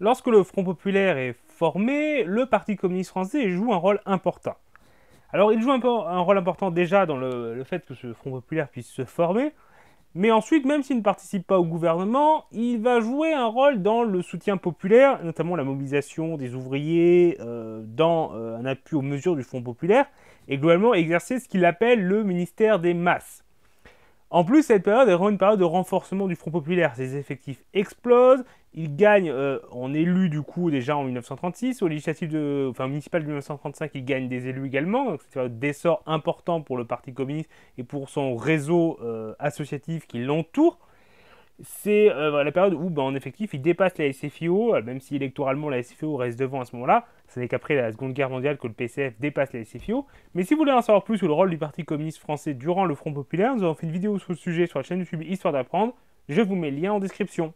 Lorsque le Front populaire est formé, le Parti communiste français joue un rôle important. Alors il joue un, rôle important déjà dans le, fait que ce Front populaire puisse se former, mais ensuite, même s'il ne participe pas au gouvernement, il va jouer un rôle dans le soutien populaire, notamment la mobilisation des ouvriers, euh, dans euh, un appui aux mesures du Front populaire, et globalement exercer ce qu'il appelle le ministère des masses. En plus, cette période est vraiment une période de renforcement du Front populaire. Ses effectifs explosent, il gagne euh, en élu du coup déjà en 1936, au législatif de, enfin, municipal de 1935, il gagne des élus également. Donc c'est un d'essor important pour le Parti communiste et pour son réseau euh, associatif qui l'entoure. C'est euh, la période où, ben, en effectif, il dépasse la SFIO, même si électoralement la SFIO reste devant à ce moment-là. Ce n'est qu'après la Seconde Guerre mondiale que le PCF dépasse la SFIO. Mais si vous voulez en savoir plus sur le rôle du Parti communiste français durant le Front populaire, nous avons fait une vidéo sur le sujet sur la chaîne YouTube Histoire d'apprendre. Je vous mets le lien en description.